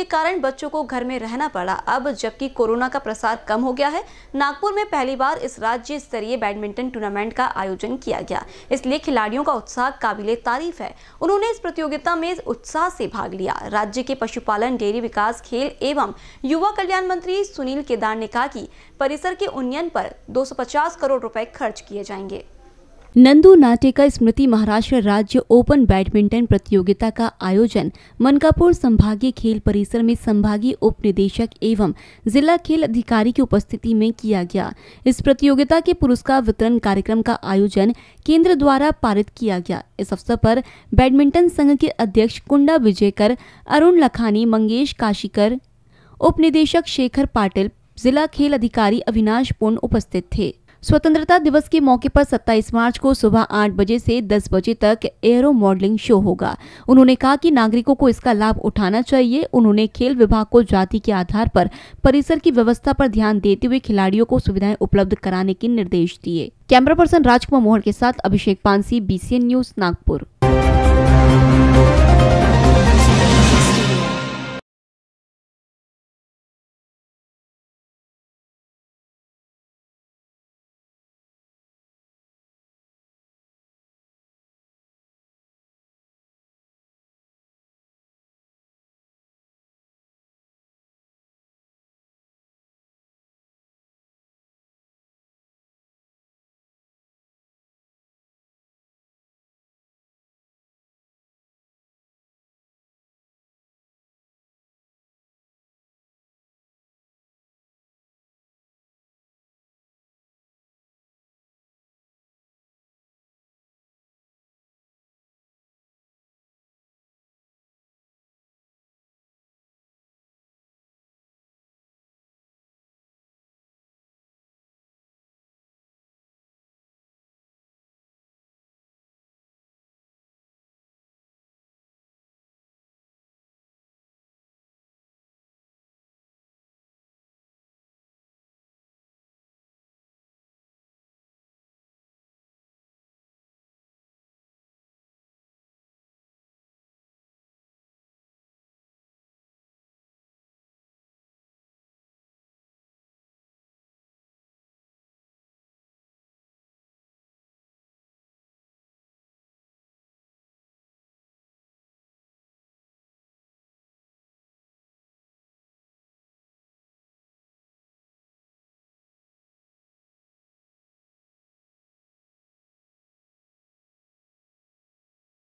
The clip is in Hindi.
के कारण बच्चों को घर में रहना पड़ा अब जबकि कोरोना का प्रसार कम हो गया है नागपुर में पहली बार इस राज्य स्तरीय बैडमिंटन टूर्नामेंट का आयोजन किया गया इसलिए खिलाड़ियों का उत्साह काबिले तारीफ है उन्होंने इस प्रतियोगिता में उत्साह से भाग लिया राज्य के पशुपालन डेयरी विकास खेल एवं युवा कल्याण मंत्री सुनील केदार ने कहा की परिसर के उन्नयन पर दो करोड़ रुपए खर्च किए जाएंगे नंदू का स्मृति महाराष्ट्र राज्य ओपन बैडमिंटन प्रतियोगिता का आयोजन मनकापुर संभागीय खेल परिसर में संभागीय उप निदेशक एवं जिला खेल अधिकारी की उपस्थिति में किया गया इस प्रतियोगिता के पुरस्कार वितरण कार्यक्रम का आयोजन केंद्र द्वारा पारित किया गया इस अवसर पर बैडमिंटन संघ के अध्यक्ष कुंडा विजयकर अरुण लखानी मंगेश काशीकर उप निदेशक शेखर पाटिल जिला खेल अधिकारी अविनाश पूर्ण उपस्थित थे स्वतंत्रता दिवस के मौके पर 27 मार्च को सुबह 8 बजे से 10 बजे तक एयरो मॉडलिंग शो होगा उन्होंने कहा कि नागरिकों को इसका लाभ उठाना चाहिए उन्होंने खेल विभाग को जाति के आधार पर परिसर की व्यवस्था पर ध्यान देते हुए खिलाड़ियों को सुविधाएं उपलब्ध कराने के निर्देश दिए कैमरा पर्सन राजकुमार मोहन के साथ अभिषेक पानसी बी न्यूज नागपुर